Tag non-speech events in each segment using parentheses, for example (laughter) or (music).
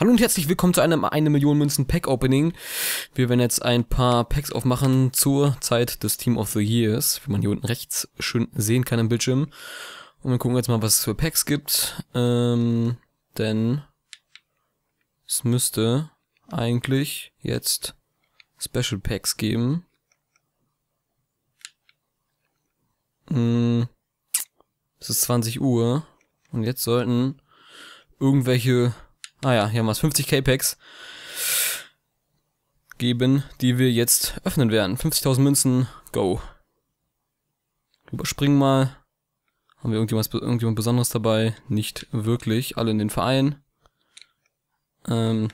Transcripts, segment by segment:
Hallo und herzlich willkommen zu einem 1 Million Münzen Pack Opening. Wir werden jetzt ein paar Packs aufmachen zur Zeit des Team of the Years, wie man hier unten rechts schön sehen kann im Bildschirm. Und wir gucken jetzt mal, was es für Packs gibt. Ähm, denn es müsste eigentlich jetzt Special Packs geben. Hm, es ist 20 Uhr und jetzt sollten irgendwelche Ah ja, hier haben wir es. 50 K-Packs geben, die wir jetzt öffnen werden. 50.000 Münzen, go. Überspringen mal. Haben wir irgendjemand, irgendjemand Besonderes dabei? Nicht wirklich. Alle in den Verein. Ähm.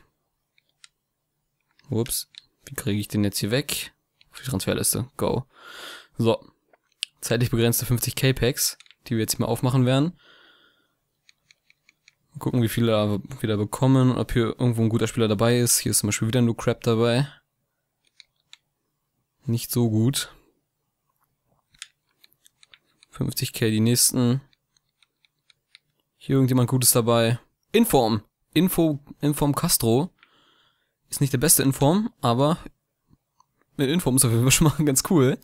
Ups. Wie kriege ich den jetzt hier weg? Auf die Transferliste. Go. So. Zeitlich begrenzte 50k Packs, die wir jetzt mal aufmachen werden gucken, wie viele wir da bekommen, ob hier irgendwo ein guter Spieler dabei ist. Hier ist zum Beispiel wieder nur Crap dabei. Nicht so gut. 50k die nächsten. Hier irgendjemand Gutes dabei. Inform. Info, Inform Castro. Ist nicht der beste Inform, aber mit Inform ist auf jeden Fall schon mal (laughs) ganz cool.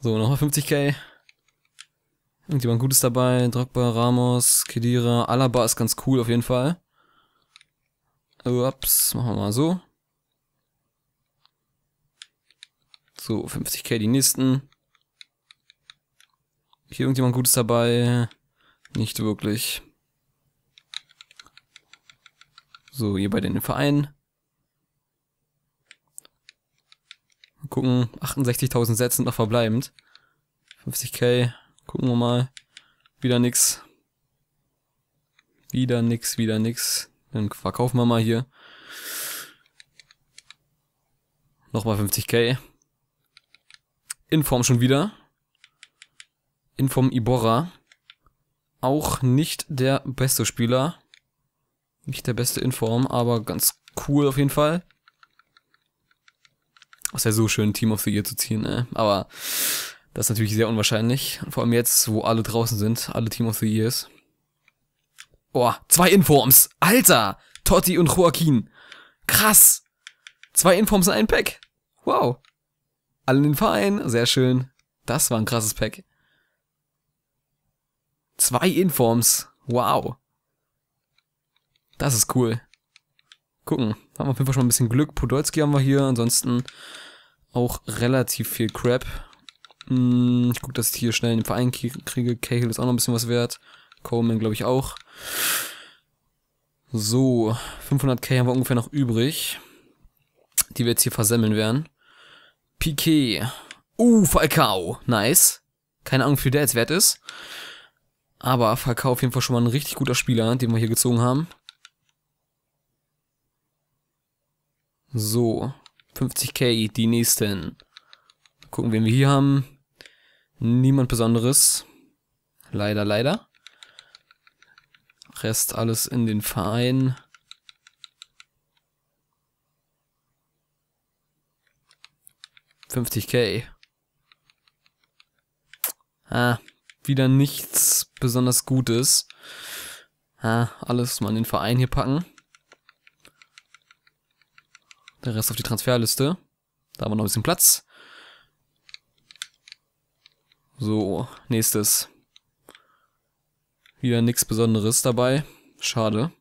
So, nochmal 50k. Irgendjemand Gutes dabei. Drogba, Ramos, Kedira. Alaba ist ganz cool auf jeden Fall. Oh, ups, machen wir mal so. So, 50k die nächsten. Hier irgendjemand Gutes dabei? Nicht wirklich. So, hier bei den Vereinen. Mal gucken, 68.000 Sätze noch verbleibend. 50k. Gucken wir mal. Wieder nix. Wieder nix, wieder nix. Dann verkaufen wir mal hier. Nochmal 50k. Inform schon wieder. Inform Ibora. Auch nicht der beste Spieler. Nicht der beste Inform, aber ganz cool auf jeden Fall. Ist ja so schön, Team of the Year zu ziehen, ne? Aber das ist natürlich sehr unwahrscheinlich. Vor allem jetzt, wo alle draußen sind, alle Team of the Years. Boah, zwei Informs. Alter! Totti und Joaquin. Krass! Zwei Informs in einem Pack. Wow. Alle in den Verein. Sehr schön. Das war ein krasses Pack. Zwei Informs. Wow. Das ist cool. Gucken. Haben wir auf jeden Fall schon ein bisschen Glück. Podolski haben wir hier. Ansonsten auch relativ viel Crap. Mm, ich guck, dass ich hier schnell den Verein kriege. Cahill ist auch noch ein bisschen was wert. Coleman, glaube ich, auch. So, 500k haben wir ungefähr noch übrig. Die wir jetzt hier versemmeln werden. Piquet. Uh, Falcao. Nice. Keine Ahnung, wie viel der jetzt wert ist. Aber Falcao auf jeden Fall schon mal ein richtig guter Spieler, den wir hier gezogen haben. So. 50k, die nächsten. Gucken, wen wir hier haben. Niemand Besonderes. Leider, leider. Rest alles in den Verein. ...50k. Ah, wieder nichts besonders Gutes. Ah, alles mal in den Verein hier packen. Der Rest auf die Transferliste. Da haben wir noch ein bisschen Platz. So, nächstes. Wieder nichts Besonderes dabei. Schade.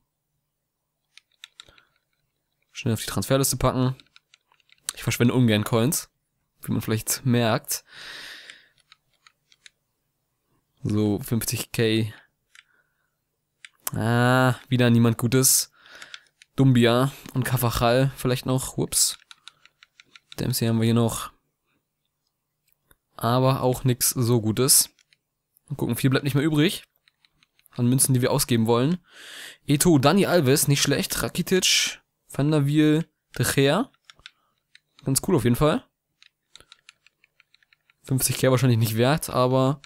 Schnell auf die Transferliste packen. Ich verschwende ungern Coins, wie man vielleicht merkt. So, 50k. Ah, wieder niemand Gutes. Dumbia und Kavachal vielleicht noch. Whoops. Dempsey haben wir hier noch aber auch nichts so Gutes. Mal gucken, viel bleibt nicht mehr übrig an Münzen, die wir ausgeben wollen. Eto, Dani Alves, nicht schlecht. Rakitic, Van der Wiel, De Gea. Ganz cool auf jeden Fall. 50k wahrscheinlich nicht wert, aber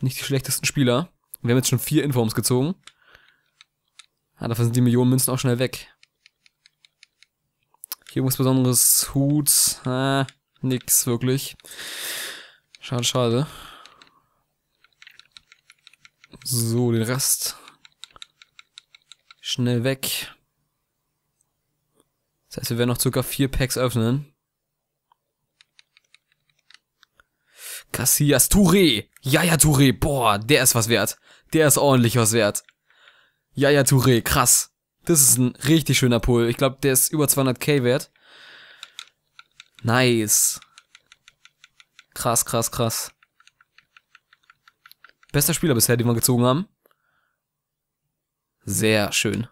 nicht die schlechtesten Spieler. Wir haben jetzt schon vier Informs gezogen. Ah, dafür sind die Millionen Münzen auch schnell weg. Hier irgendwas besonderes. Hut. Ah, nix wirklich. Schade, schade. So, den Rest. Schnell weg. Das heißt, wir werden noch ca. vier Packs öffnen. Cassias Touré. Jaja Touré. Boah, der ist was wert. Der ist ordentlich was wert. Jaja Touré. Krass. Das ist ein richtig schöner Pull. Ich glaube, der ist über 200k wert. Nice. Krass, krass, krass. Bester Spieler bisher, den wir gezogen haben. Sehr schön.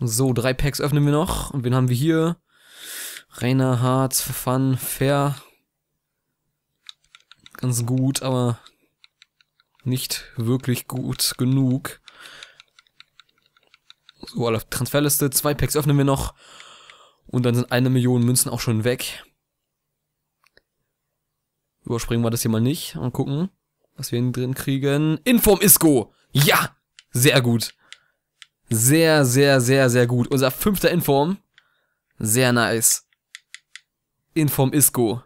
So, drei Packs öffnen wir noch. Und wen haben wir hier? Rainer, Harz, Fun, Fair. Ganz gut, aber nicht wirklich gut genug. So, alle Transferliste. Zwei Packs öffnen wir noch. Und dann sind eine Million Münzen auch schon weg. Überspringen wir das hier mal nicht und gucken, was wir hier drin kriegen. Inform Isco! Ja! Sehr gut. Sehr, sehr, sehr, sehr gut. Unser fünfter Inform. Sehr nice. Inform Isco.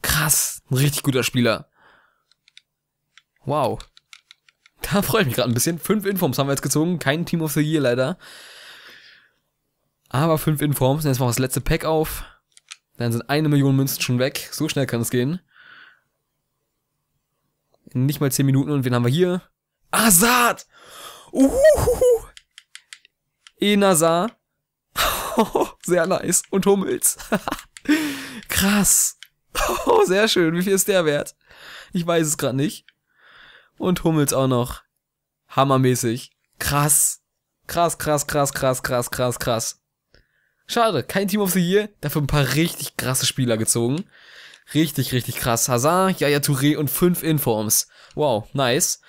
Krass. Ein richtig guter Spieler. Wow. Da freue ich mich gerade ein bisschen. Fünf Informs haben wir jetzt gezogen. Kein Team of the Year leider. Aber fünf Informs. Jetzt machen wir das letzte Pack auf. Dann sind eine Million Münzen schon weg. So schnell kann es gehen nicht mal 10 Minuten und wen haben wir hier? Azad! Uhuhu! Enazar. (laughs) sehr nice. Und Hummels. (laughs) Krass. Oh, (laughs) sehr schön. Wie viel ist der wert? Ich weiß es gerade nicht. Und Hummels auch noch. Hammermäßig. Krass. Krass, krass, krass, krass, krass, krass, krass. Schade, kein Team of the Year, dafür ein paar richtig krasse Spieler gezogen. Richtig, richtig krass. Hazard, Yaya Touré und fünf Informs. Wow, nice.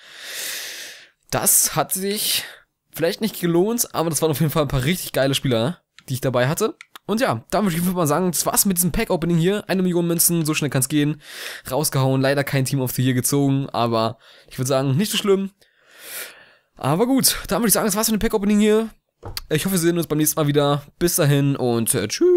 Das hat sich vielleicht nicht gelohnt, aber das waren auf jeden Fall ein paar richtig geile Spieler, die ich dabei hatte. Und ja, dann würde ich mal sagen, das war's mit diesem Pack-Opening hier. Eine Million Münzen, so schnell kann's gehen. Rausgehauen, leider kein Team auf the Year gezogen, aber ich würde sagen, nicht so schlimm. Aber gut, dann würde ich sagen, das war's mit dem Pack-Opening hier. Ich hoffe, wir sehen uns beim nächsten Mal wieder. Bis dahin und äh, tschüss.